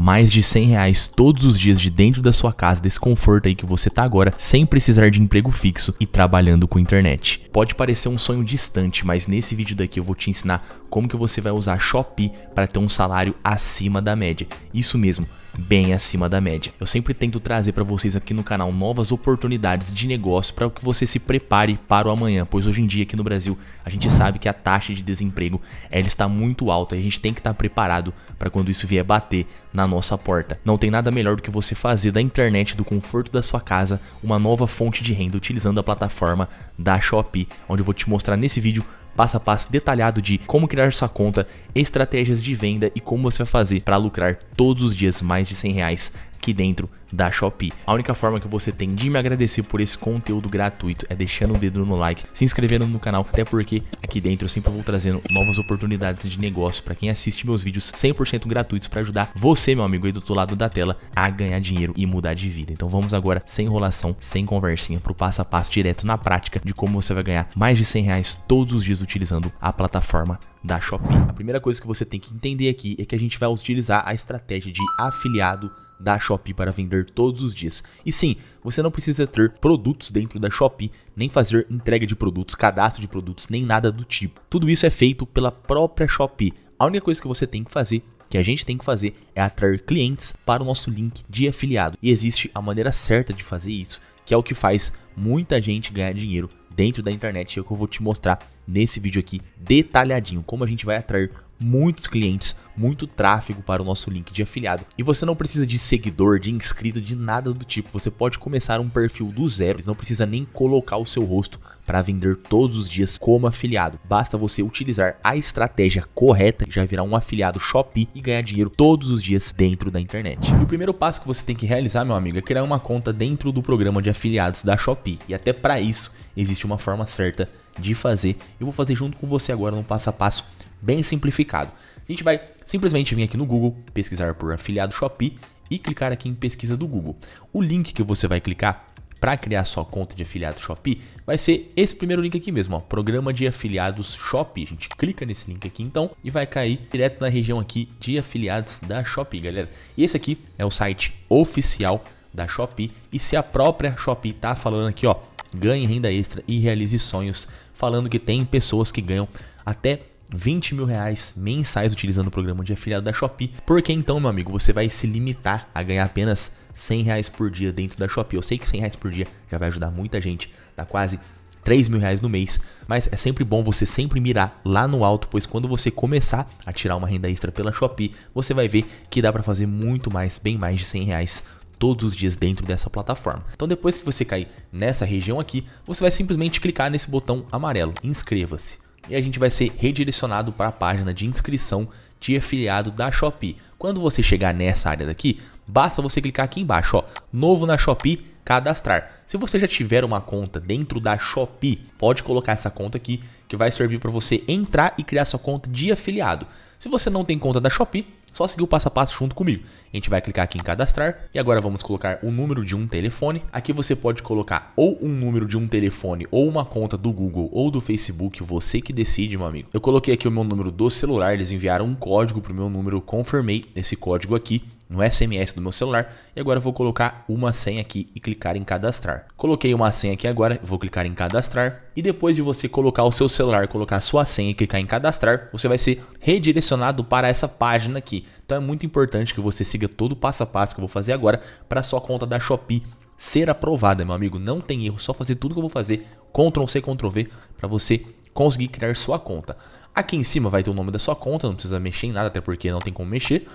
mais de 100 reais todos os dias de dentro da sua casa, desse conforto aí que você tá agora, sem precisar de emprego fixo e trabalhando com internet. Pode parecer um sonho distante, mas nesse vídeo daqui eu vou te ensinar como que você vai usar Shopee para ter um salário acima da média. Isso mesmo, bem acima da média. Eu sempre tento trazer para vocês aqui no canal novas oportunidades de negócio para que você se prepare para o amanhã, pois hoje em dia aqui no Brasil a gente sabe que a taxa de desemprego ela está muito alta e a gente tem que estar tá preparado para quando isso vier bater na nossa porta. Não tem nada melhor do que você fazer da internet, do conforto da sua casa, uma nova fonte de renda utilizando a plataforma da Shopee, onde eu vou te mostrar nesse vídeo passo a passo detalhado de como criar sua conta, estratégias de venda e como você vai fazer para lucrar todos os dias mais de 100 reais aqui dentro da Shopee. A única forma que você tem de me agradecer por esse conteúdo gratuito é deixando o dedo no like, se inscrevendo no canal, até porque aqui dentro eu sempre vou trazendo novas oportunidades de negócio para quem assiste meus vídeos 100% gratuitos para ajudar você, meu amigo aí do outro lado da tela, a ganhar dinheiro e mudar de vida. Então vamos agora, sem enrolação, sem conversinha, para o passo a passo direto na prática de como você vai ganhar mais de 100 reais todos os dias utilizando a plataforma da Shopee. A primeira coisa que você tem que entender aqui é que a gente vai utilizar a estratégia de afiliado da Shopee para vender todos os dias. E sim, você não precisa ter produtos dentro da Shopee, nem fazer entrega de produtos, cadastro de produtos, nem nada do tipo. Tudo isso é feito pela própria Shopee. A única coisa que você tem que fazer que a gente tem que fazer é atrair clientes para o nosso link de afiliado. E existe a maneira certa de fazer isso, que é o que faz muita gente ganhar dinheiro dentro da internet, e é o que eu vou te mostrar nesse vídeo aqui detalhadinho, como a gente vai atrair muitos clientes, muito tráfego para o nosso link de afiliado. E você não precisa de seguidor, de inscrito, de nada do tipo. Você pode começar um perfil do zero, você não precisa nem colocar o seu rosto para vender todos os dias como afiliado. Basta você utilizar a estratégia correta e já virar um afiliado Shopee e ganhar dinheiro todos os dias dentro da internet. E o primeiro passo que você tem que realizar, meu amigo, é criar uma conta dentro do programa de afiliados da Shopee. E até para isso existe uma forma certa de fazer. Eu vou fazer junto com você agora no passo a passo bem simplificado. A gente vai simplesmente vir aqui no Google, pesquisar por afiliado Shopee e clicar aqui em pesquisa do Google. O link que você vai clicar para criar sua conta de afiliado Shopee vai ser esse primeiro link aqui mesmo, ó, Programa de Afiliados Shopee. A gente clica nesse link aqui então e vai cair direto na região aqui de afiliados da Shopee, galera. E esse aqui é o site oficial da Shopee e se a própria Shopee tá falando aqui, ó, ganhe renda extra e realize sonhos, falando que tem pessoas que ganham até 20 mil reais mensais utilizando o programa de afiliado da Shopee. Porque então, meu amigo, você vai se limitar a ganhar apenas 100 reais por dia dentro da Shopee. Eu sei que 100 reais por dia já vai ajudar muita gente, dá quase 3 mil reais no mês, mas é sempre bom você sempre mirar lá no alto, pois quando você começar a tirar uma renda extra pela Shopee, você vai ver que dá para fazer muito mais, bem mais de 100 reais todos os dias dentro dessa plataforma. Então depois que você cair nessa região aqui, você vai simplesmente clicar nesse botão amarelo, inscreva-se e a gente vai ser redirecionado para a página de inscrição de afiliado da Shopee. Quando você chegar nessa área daqui, basta você clicar aqui embaixo, ó, novo na Shopee, cadastrar. Se você já tiver uma conta dentro da Shopee, pode colocar essa conta aqui que vai servir para você entrar e criar sua conta de afiliado. Se você não tem conta da Shopee, só seguir o passo a passo junto comigo. A gente vai clicar aqui em cadastrar e agora vamos colocar o número de um telefone. Aqui você pode colocar ou um número de um telefone ou uma conta do Google ou do Facebook, você que decide, meu amigo. Eu coloquei aqui o meu número do celular, eles enviaram um código para o meu número, confirmei esse código aqui no SMS do meu celular e agora vou colocar uma senha aqui e clicar em cadastrar. Coloquei uma senha aqui agora, vou clicar em cadastrar e depois de você colocar o seu celular, colocar a sua senha e clicar em cadastrar, você vai ser redirecionado para essa página aqui. Então é muito importante que você siga todo o passo a passo que eu vou fazer agora para sua conta da Shopee ser aprovada, meu amigo. Não tem erro, só fazer tudo que eu vou fazer, Ctrl C, Ctrl V, para você conseguir criar sua conta. Aqui em cima vai ter o nome da sua conta, não precisa mexer em nada, até porque não tem como mexer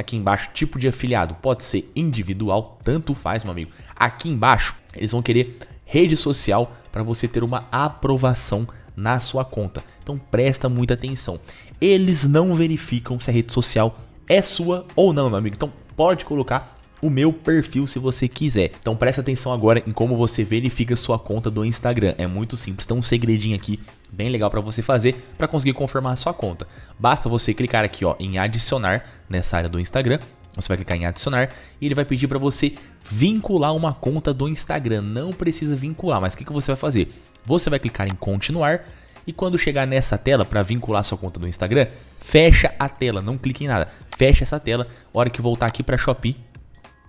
aqui embaixo, tipo de afiliado. Pode ser individual, tanto faz, meu amigo. Aqui embaixo, eles vão querer rede social para você ter uma aprovação na sua conta. Então presta muita atenção. Eles não verificam se a rede social é sua ou não, meu amigo. Então pode colocar o meu perfil se você quiser. Então presta atenção agora em como você verifica sua conta do Instagram. É muito simples, tem um segredinho aqui bem legal para você fazer para conseguir confirmar a sua conta. Basta você clicar aqui ó, em adicionar nessa área do Instagram você vai clicar em adicionar e ele vai pedir para você vincular uma conta do Instagram. Não precisa vincular, mas o que, que você vai fazer? Você vai clicar em continuar e quando chegar nessa tela para vincular sua conta do Instagram, fecha a tela, não clique em nada. Fecha essa tela, hora que voltar aqui para Shopee,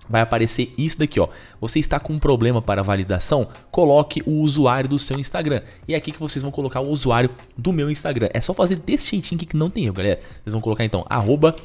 vai aparecer isso daqui, ó. Você está com um problema para validação? Coloque o usuário do seu Instagram. E é aqui que vocês vão colocar o usuário do meu Instagram. É só fazer desse jeitinho aqui que não tem erro, galera. Vocês vão colocar então, arroba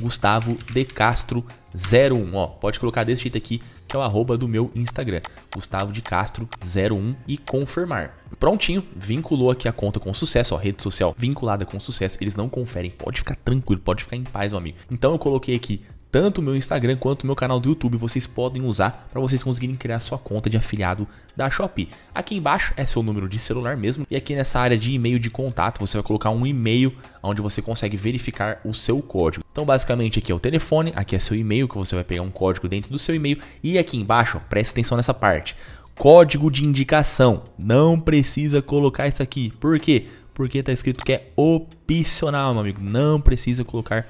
Gustavo De Castro 01, ó. Pode colocar desse jeito aqui, que é o arroba do meu Instagram, Gustavo de Castro 01 e confirmar. Prontinho, vinculou aqui a conta com sucesso, ó, rede social vinculada com sucesso, eles não conferem, pode ficar tranquilo, pode ficar em paz, meu amigo. Então eu coloquei aqui tanto o meu Instagram quanto o meu canal do YouTube vocês podem usar para vocês conseguirem criar sua conta de afiliado da Shopee. Aqui embaixo é seu número de celular mesmo e aqui nessa área de e-mail de contato você vai colocar um e-mail onde você consegue verificar o seu código. Então basicamente aqui é o telefone, aqui é seu e-mail que você vai pegar um código dentro do seu e-mail e aqui embaixo, ó, presta atenção nessa parte, código de indicação. Não precisa colocar isso aqui. Por quê? Porque está escrito que é opcional, meu amigo. Não precisa colocar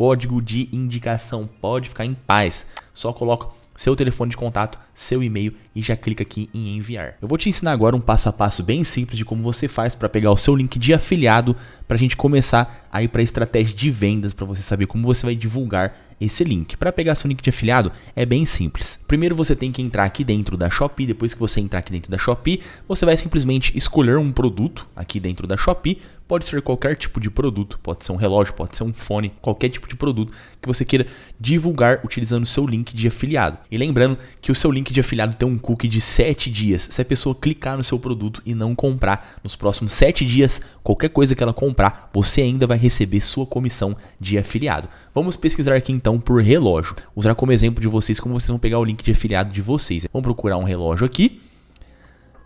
código de indicação. Pode ficar em paz. Só coloca seu telefone de contato, seu e-mail e já clica aqui em enviar. Eu vou te ensinar agora um passo a passo bem simples de como você faz para pegar o seu link de afiliado para a gente começar aí para estratégia de vendas para você saber como você vai divulgar esse link. Para pegar seu link de afiliado é bem simples. Primeiro você tem que entrar aqui dentro da Shopee, depois que você entrar aqui dentro da Shopee, você vai simplesmente escolher um produto aqui dentro da Shopee, Pode ser qualquer tipo de produto, pode ser um relógio, pode ser um fone, qualquer tipo de produto que você queira divulgar utilizando o seu link de afiliado. E lembrando que o seu link de afiliado tem um cookie de 7 dias. Se a pessoa clicar no seu produto e não comprar nos próximos 7 dias, qualquer coisa que ela comprar, você ainda vai receber sua comissão de afiliado. Vamos pesquisar aqui então por relógio. Usar como exemplo de vocês como vocês vão pegar o link de afiliado de vocês. Vamos procurar um relógio aqui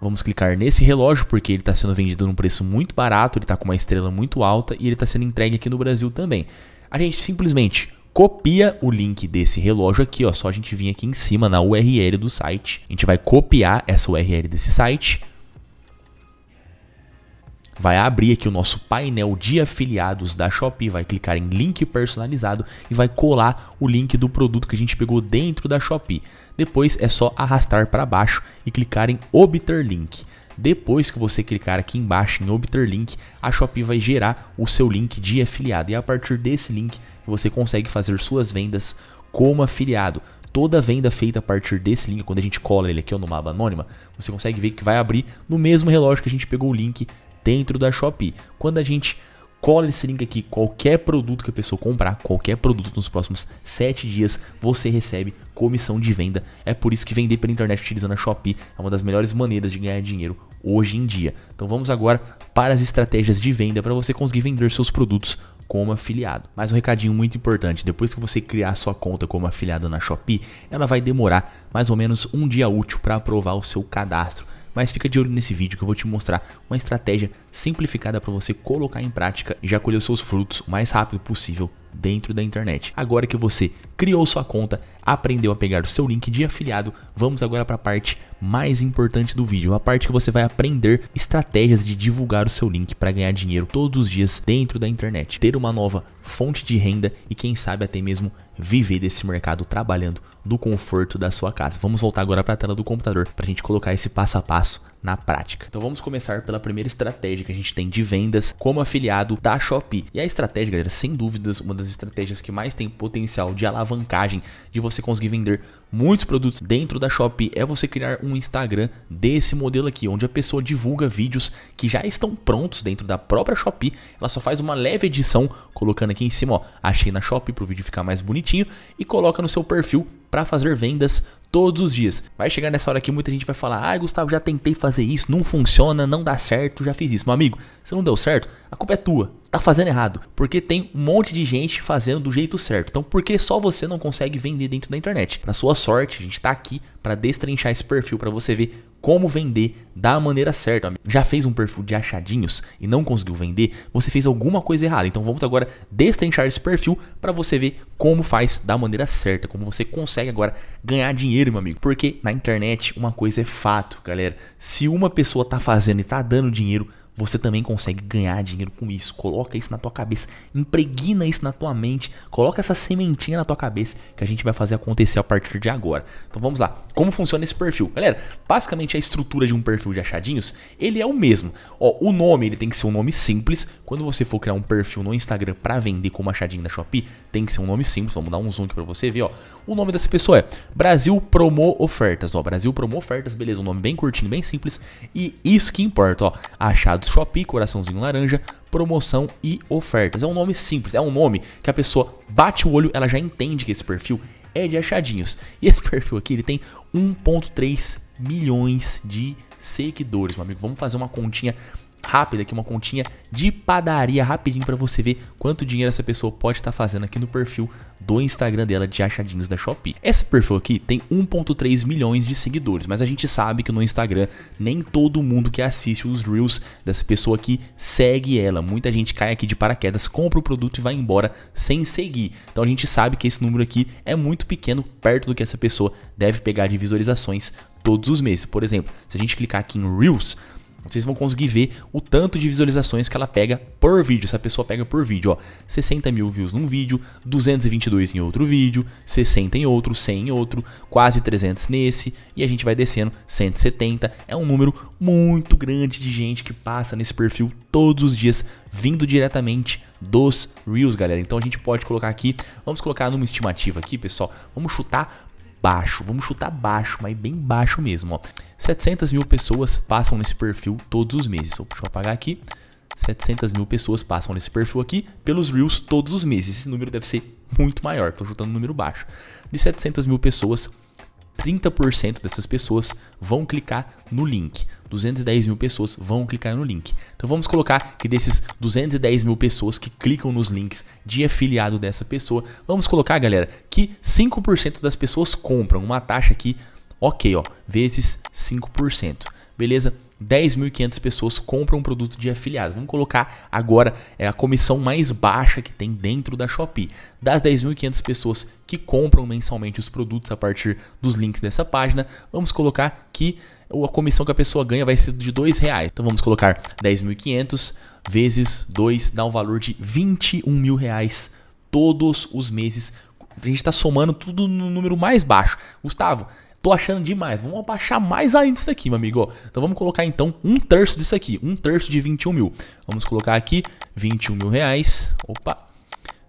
Vamos clicar nesse relógio porque ele está sendo vendido num preço muito barato, ele está com uma estrela muito alta e ele está sendo entregue aqui no Brasil também. A gente simplesmente copia o link desse relógio aqui, ó, só a gente vir aqui em cima na URL do site. A gente vai copiar essa URL desse site. Vai abrir aqui o nosso painel de afiliados da Shopee, vai clicar em link personalizado e vai colar o link do produto que a gente pegou dentro da Shopee. Depois é só arrastar para baixo e clicar em Obter Link. Depois que você clicar aqui embaixo em Obter Link, a Shopee vai gerar o seu link de afiliado e é a partir desse link você consegue fazer suas vendas como afiliado. Toda venda feita a partir desse link, quando a gente cola ele aqui ó, numa aba anônima, você consegue ver que vai abrir no mesmo relógio que a gente pegou o link dentro da Shopee. Quando a gente Cola esse link aqui, qualquer produto que a pessoa comprar, qualquer produto nos próximos 7 dias, você recebe comissão de venda. É por isso que vender pela internet utilizando a Shopee é uma das melhores maneiras de ganhar dinheiro hoje em dia. Então vamos agora para as estratégias de venda para você conseguir vender seus produtos como afiliado. Mas um recadinho muito importante, depois que você criar sua conta como afiliado na Shopee, ela vai demorar mais ou menos um dia útil para aprovar o seu cadastro. Mas fica de olho nesse vídeo que eu vou te mostrar uma estratégia simplificada para você colocar em prática e já colher seus frutos o mais rápido possível dentro da internet. Agora que você criou sua conta, aprendeu a pegar o seu link de afiliado, vamos agora para a parte mais importante do vídeo, a parte que você vai aprender estratégias de divulgar o seu link para ganhar dinheiro todos os dias dentro da internet. Ter uma nova fonte de renda e quem sabe até mesmo viver desse mercado trabalhando do conforto da sua casa. Vamos voltar agora para a tela do computador para a gente colocar esse passo a passo na prática. Então vamos começar pela primeira estratégia que a gente tem de vendas como afiliado da Shopee. E a estratégia, galera, sem dúvidas, uma das estratégias que mais tem potencial de alavancagem de você conseguir vender muitos produtos dentro da Shopee é você criar um Instagram desse modelo aqui, onde a pessoa divulga vídeos que já estão prontos dentro da própria Shopee, ela só faz uma leve edição, colocando aqui em cima, ó, achei na Shopee para o vídeo ficar mais bonitinho e coloca no seu perfil para fazer vendas todos os dias. Vai chegar nessa hora que muita gente vai falar: "Ah, Gustavo, já tentei fazer isso, não funciona, não dá certo, já fiz isso". Meu amigo, se não deu certo, a culpa é tua. Tá fazendo errado, porque tem um monte de gente fazendo do jeito certo. Então, por que só você não consegue vender dentro da internet? Na sua sorte, a gente tá aqui para destrinchar esse perfil para você ver como vender da maneira certa. Já fez um perfil de achadinhos e não conseguiu vender? Você fez alguma coisa errada. Então vamos agora destrinchar esse perfil para você ver como faz da maneira certa, como você consegue agora ganhar dinheiro, meu amigo. Porque na internet uma coisa é fato, galera. Se uma pessoa tá fazendo e tá dando dinheiro, você também consegue ganhar dinheiro com isso. Coloca isso na tua cabeça, impregna isso na tua mente, coloca essa sementinha na tua cabeça que a gente vai fazer acontecer a partir de agora. Então vamos lá. Como funciona esse perfil? Galera, basicamente a estrutura de um perfil de achadinhos, ele é o mesmo. Ó, o nome, ele tem que ser um nome simples. Quando você for criar um perfil no Instagram para vender como achadinho da Shopee, tem que ser um nome simples. Vamos dar um zoom aqui para você ver, ó. O nome dessa pessoa é Brasil Promo Ofertas, ó. Brasil Promo Ofertas, beleza, um nome bem curtinho, bem simples. E isso que importa, ó. Achado Mercado Shopee, coraçãozinho laranja, promoção e ofertas. É um nome simples, é um nome que a pessoa bate o olho, ela já entende que esse perfil é de achadinhos. E esse perfil aqui, ele tem 1.3 milhões de seguidores, meu amigo. Vamos fazer uma continha rápida aqui, uma continha de padaria rapidinho para você ver quanto dinheiro essa pessoa pode estar tá fazendo aqui no perfil do Instagram dela de achadinhos da Shopee. Esse perfil aqui tem 1.3 milhões de seguidores, mas a gente sabe que no Instagram nem todo mundo que assiste os Reels dessa pessoa aqui segue ela. Muita gente cai aqui de paraquedas, compra o produto e vai embora sem seguir. Então a gente sabe que esse número aqui é muito pequeno perto do que essa pessoa deve pegar de visualizações todos os meses. Por exemplo, se a gente clicar aqui em Reels, vocês vão conseguir ver o tanto de visualizações que ela pega por vídeo. Essa pessoa pega por vídeo, ó. 60 mil views num vídeo, 222 em outro vídeo, 60 em outro, 100 em outro, quase 300 nesse. E a gente vai descendo, 170. É um número muito grande de gente que passa nesse perfil todos os dias, vindo diretamente dos Reels, galera. Então a gente pode colocar aqui, vamos colocar numa estimativa aqui, pessoal. Vamos chutar baixo, vamos chutar baixo, mas bem baixo mesmo. Ó. 700 mil pessoas passam nesse perfil todos os meses. Deixa eu apagar aqui. 700 mil pessoas passam nesse perfil aqui pelos Reels todos os meses. Esse número deve ser muito maior, estou chutando um número baixo. De 700 mil pessoas 30% dessas pessoas vão clicar no link. 210 mil pessoas vão clicar no link. Então vamos colocar que desses 210 mil pessoas que clicam nos links de afiliado dessa pessoa, vamos colocar, galera, que 5% das pessoas compram uma taxa aqui, ok, ó, vezes 5%. Beleza? 10.500 pessoas compram um produto de afiliado. Vamos colocar agora é a comissão mais baixa que tem dentro da Shopee. Das 10.500 pessoas que compram mensalmente os produtos a partir dos links dessa página, vamos colocar que a comissão que a pessoa ganha vai ser de R$ reais. Então vamos colocar 10.500 vezes 2 dá um valor de R$ mil reais todos os meses. A gente está somando tudo no número mais baixo. Gustavo, Tô achando demais. Vamos abaixar mais ainda isso daqui, meu amigo. então vamos colocar então um terço disso aqui. Um terço de 21 mil. Vamos colocar aqui 21 mil reais. Opa!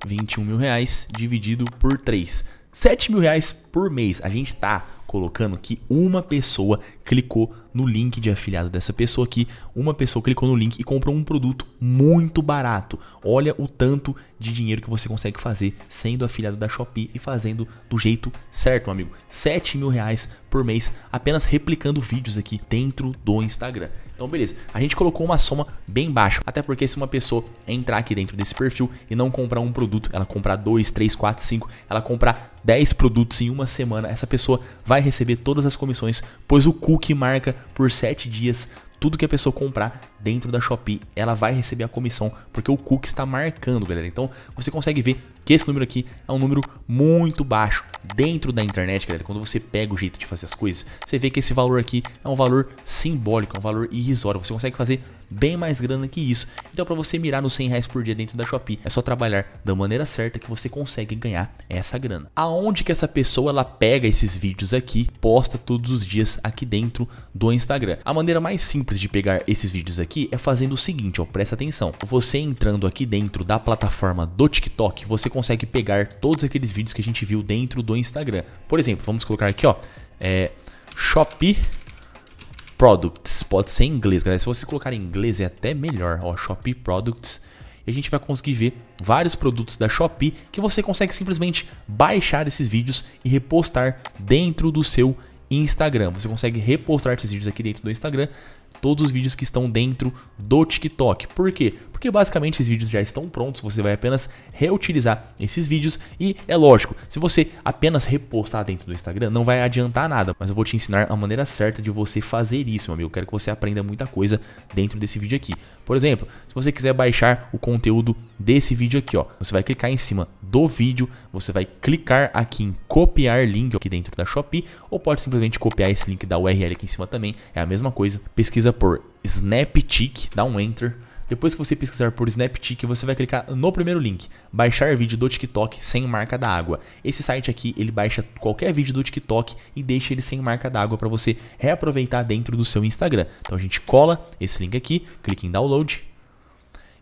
21 mil reais dividido por 3. 7 mil reais por mês. A gente tá colocando que uma pessoa clicou no link de afiliado dessa pessoa aqui, uma pessoa clicou no link e comprou um produto muito barato. Olha o tanto de dinheiro que você consegue fazer sendo afiliado da Shopee e fazendo do jeito certo, meu amigo. 7 mil reais por mês apenas replicando vídeos aqui dentro do Instagram. Então, beleza. A gente colocou uma soma bem baixa, até porque se uma pessoa entrar aqui dentro desse perfil e não comprar um produto, ela comprar dois, três, quatro, cinco, ela comprar 10 produtos em uma semana, essa pessoa vai vai receber todas as comissões, pois o cookie marca por 7 dias tudo que a pessoa comprar dentro da Shopee, ela vai receber a comissão, porque o cookie está marcando, galera. Então você consegue ver que esse número aqui é um número muito baixo dentro da internet, galera. Quando você pega o jeito de fazer as coisas, você vê que esse valor aqui é um valor simbólico, é um valor irrisório. Você consegue fazer bem mais grana que isso. Então, para você mirar nos 100 reais por dia dentro da Shopee, é só trabalhar da maneira certa que você consegue ganhar essa grana. Aonde que essa pessoa ela pega esses vídeos aqui, posta todos os dias aqui dentro do Instagram? A maneira mais simples de pegar esses vídeos aqui aqui é fazendo o seguinte, ó, presta atenção. Você entrando aqui dentro da plataforma do TikTok, você consegue pegar todos aqueles vídeos que a gente viu dentro do Instagram. Por exemplo, vamos colocar aqui, ó, é, Shopee Products, pode ser em inglês, galera. Se você colocar em inglês é até melhor, ó, Shopee Products e a gente vai conseguir ver vários produtos da Shopee que você consegue simplesmente baixar esses vídeos e repostar dentro do seu Instagram. Você consegue repostar esses vídeos aqui dentro do Instagram todos os vídeos que estão dentro do TikTok. Por quê? Porque basicamente esses vídeos já estão prontos, você vai apenas reutilizar esses vídeos e é lógico, se você apenas repostar dentro do Instagram, não vai adiantar nada, mas eu vou te ensinar a maneira certa de você fazer isso, meu amigo. Quero que você aprenda muita coisa dentro desse vídeo aqui. Por exemplo, se você quiser baixar o conteúdo desse vídeo aqui, ó, você vai clicar em cima do vídeo, você vai clicar aqui em copiar link aqui dentro da Shopee, ou pode simplesmente copiar esse link da URL aqui em cima também, é a mesma coisa. Pesquisa por Snaptic, dá um Enter, depois que você pesquisar por Snapchat, você vai clicar no primeiro link, baixar vídeo do TikTok sem marca da água. Esse site aqui, ele baixa qualquer vídeo do TikTok e deixa ele sem marca da água para você reaproveitar dentro do seu Instagram. Então a gente cola esse link aqui, clica em download,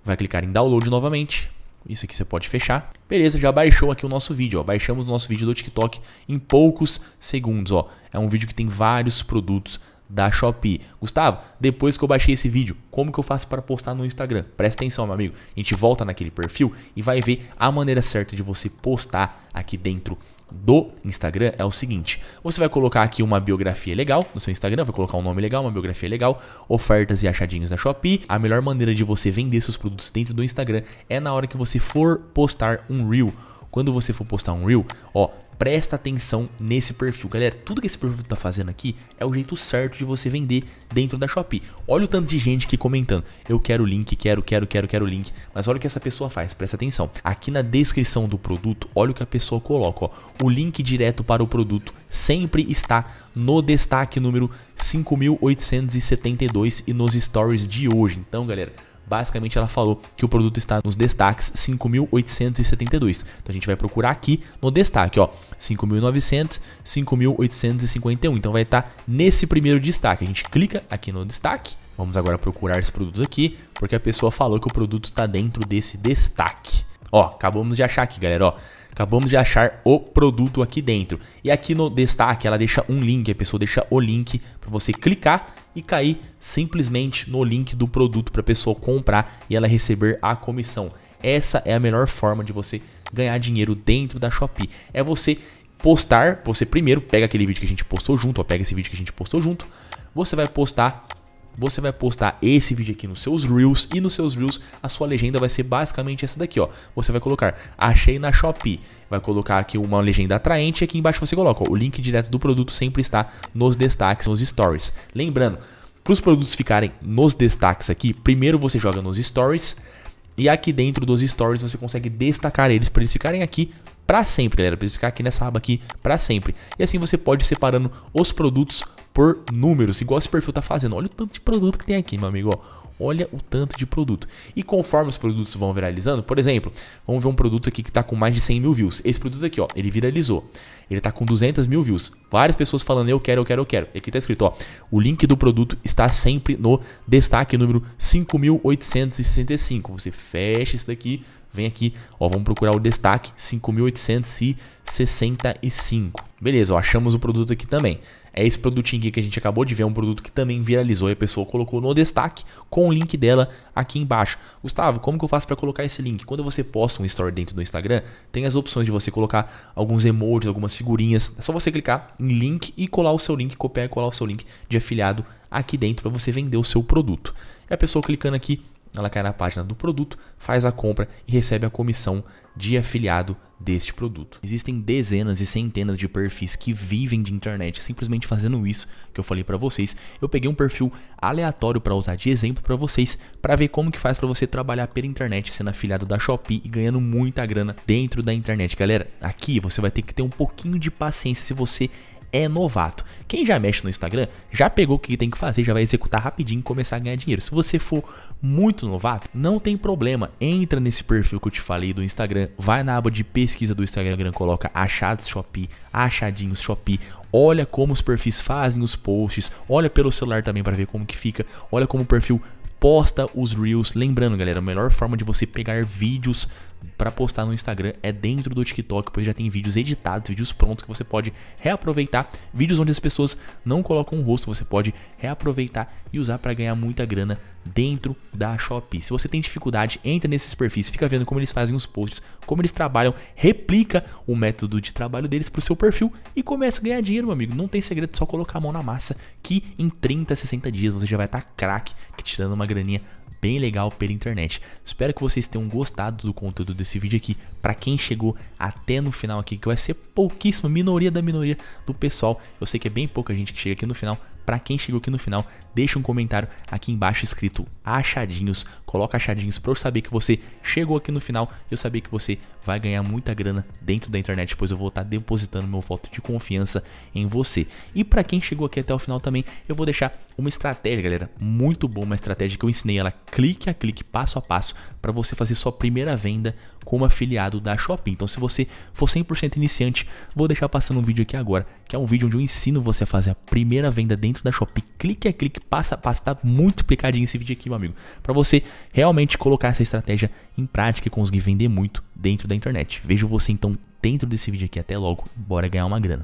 vai clicar em download novamente. Isso aqui você pode fechar. Beleza, já baixou aqui o nosso vídeo. Ó. Baixamos o nosso vídeo do TikTok em poucos segundos. Ó. É um vídeo que tem vários produtos da Shopee. Gustavo, depois que eu baixei esse vídeo, como que eu faço para postar no Instagram? Presta atenção, meu amigo. A gente volta naquele perfil e vai ver a maneira certa de você postar aqui dentro do Instagram é o seguinte: você vai colocar aqui uma biografia legal no seu Instagram, vai colocar um nome legal, uma biografia legal, ofertas e achadinhos da Shopee. A melhor maneira de você vender seus produtos dentro do Instagram é na hora que você for postar um reel. Quando você for postar um reel, ó, presta atenção nesse perfil. Galera, tudo que esse perfil está fazendo aqui é o jeito certo de você vender dentro da Shopee. Olha o tanto de gente aqui comentando. Eu quero o link, quero, quero, quero, quero o link. Mas olha o que essa pessoa faz, presta atenção. Aqui na descrição do produto, olha o que a pessoa coloca. Ó. O link direto para o produto sempre está no destaque número 5.872 e nos stories de hoje. Então, galera Basicamente, ela falou que o produto está nos destaques 5.872. Então, a gente vai procurar aqui no destaque, ó, 5.900, 5.851. Então, vai estar nesse primeiro destaque. A gente clica aqui no destaque. Vamos agora procurar esse produto aqui, porque a pessoa falou que o produto está dentro desse destaque. Ó, acabamos de achar aqui, galera, ó. Acabamos de achar o produto aqui dentro. E aqui no destaque ela deixa um link, a pessoa deixa o link para você clicar e cair simplesmente no link do produto para a pessoa comprar e ela receber a comissão. Essa é a melhor forma de você ganhar dinheiro dentro da Shopee. É você postar, você primeiro pega aquele vídeo que a gente postou junto, pega esse vídeo que a gente postou junto, você vai postar você vai postar esse vídeo aqui nos seus Reels e nos seus Reels a sua legenda vai ser basicamente essa daqui, ó. Você vai colocar achei na Shopee, vai colocar aqui uma legenda atraente e aqui embaixo você coloca ó, o link direto do produto sempre está nos destaques, nos stories. Lembrando, para os produtos ficarem nos destaques aqui, primeiro você joga nos stories, e aqui dentro dos stories você consegue destacar eles para eles ficarem aqui para sempre, galera. Preciso ficar aqui nessa aba aqui para sempre. E assim você pode ir separando os produtos por números, igual esse perfil tá fazendo. Olha o tanto de produto que tem aqui, meu amigo, ó. Olha o tanto de produto. E conforme os produtos vão viralizando, por exemplo, vamos ver um produto aqui que está com mais de 100 mil views. Esse produto aqui, ó, ele viralizou. Ele está com 200 mil views. Várias pessoas falando, eu quero, eu quero, eu quero. E aqui está escrito, ó, o link do produto está sempre no destaque número 5.865. Você fecha isso daqui, Vem aqui, ó, vamos procurar o destaque 5865. Beleza, ó, achamos o produto aqui também. É esse produtinho aqui que a gente acabou de ver, é um produto que também viralizou e a pessoa colocou no destaque com o link dela aqui embaixo. Gustavo, como que eu faço para colocar esse link? Quando você posta um story dentro do Instagram, tem as opções de você colocar alguns emojis, algumas figurinhas. É só você clicar em link e colar o seu link, copiar e colar o seu link de afiliado aqui dentro para você vender o seu produto. E a pessoa clicando aqui ela cai na página do produto, faz a compra e recebe a comissão de afiliado deste produto. Existem dezenas e centenas de perfis que vivem de internet simplesmente fazendo isso que eu falei para vocês. Eu peguei um perfil aleatório para usar de exemplo para vocês, para ver como que faz para você trabalhar pela internet sendo afiliado da Shopee e ganhando muita grana dentro da internet. Galera, aqui você vai ter que ter um pouquinho de paciência se você é novato. Quem já mexe no Instagram já pegou o que tem que fazer, já vai executar rapidinho e começar a ganhar dinheiro. Se você for muito novato, não tem problema. Entra nesse perfil que eu te falei do Instagram, vai na aba de pesquisa do Instagram, coloca achados Shopee, achadinhos Shopee, olha como os perfis fazem os posts, olha pelo celular também para ver como que fica, olha como o perfil posta os reels. Lembrando, galera, a melhor forma de você pegar vídeos para postar no Instagram é dentro do TikTok, pois já tem vídeos editados, vídeos prontos que você pode reaproveitar, vídeos onde as pessoas não colocam o rosto, você pode reaproveitar e usar para ganhar muita grana dentro da Shopee. Se você tem dificuldade, entra nesses perfis, fica vendo como eles fazem os posts, como eles trabalham, replica o método de trabalho deles pro seu perfil e começa a ganhar dinheiro, meu amigo. Não tem segredo, só colocar a mão na massa que em 30, 60 dias você já vai estar tá craque, tirando uma graninha bem legal pela internet. Espero que vocês tenham gostado do conteúdo desse vídeo aqui. Para quem chegou até no final aqui, que vai ser pouquíssima minoria da minoria do pessoal, eu sei que é bem pouca gente que chega aqui no final, para quem chegou aqui no final, deixa um comentário aqui embaixo escrito achadinhos, coloca achadinhos para eu saber que você chegou aqui no final, eu saber que você vai ganhar muita grana dentro da internet, pois eu vou estar tá depositando meu voto de confiança em você. E para quem chegou aqui até o final também, eu vou deixar uma estratégia, galera, muito boa, uma estratégia que eu ensinei ela clique a clique, passo a passo, para você fazer sua primeira venda como afiliado da Shopping. Então, se você for 100% iniciante, vou deixar passando um vídeo aqui agora, que é um vídeo onde eu ensino você a fazer a primeira venda dentro dentro da Shopee, clique a é clique, passa a passo, tá muito explicadinho esse vídeo aqui, meu amigo, para você realmente colocar essa estratégia em prática e conseguir vender muito dentro da internet. Vejo você então dentro desse vídeo aqui, até logo, bora ganhar uma grana.